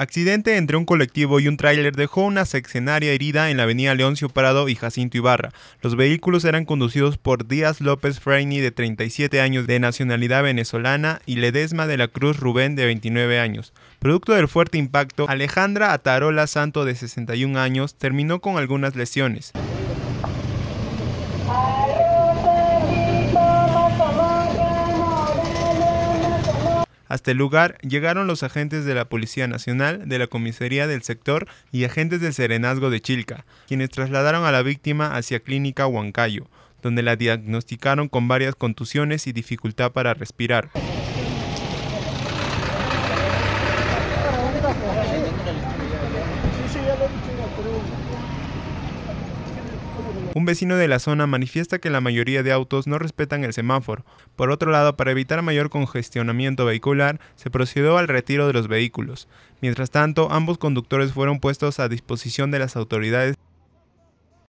Accidente entre un colectivo y un tráiler dejó una seccionaria herida en la avenida Leoncio Prado y Jacinto Ibarra. Los vehículos eran conducidos por Díaz López Freini, de 37 años, de nacionalidad venezolana, y Ledesma de la Cruz Rubén, de 29 años. Producto del fuerte impacto, Alejandra Atarola Santo, de 61 años, terminó con algunas lesiones. Ah. Hasta el lugar llegaron los agentes de la Policía Nacional, de la Comisaría del Sector y agentes del Serenazgo de Chilca, quienes trasladaron a la víctima hacia Clínica Huancayo, donde la diagnosticaron con varias contusiones y dificultad para respirar. Un vecino de la zona manifiesta que la mayoría de autos no respetan el semáforo. Por otro lado, para evitar mayor congestionamiento vehicular, se procedió al retiro de los vehículos. Mientras tanto, ambos conductores fueron puestos a disposición de las autoridades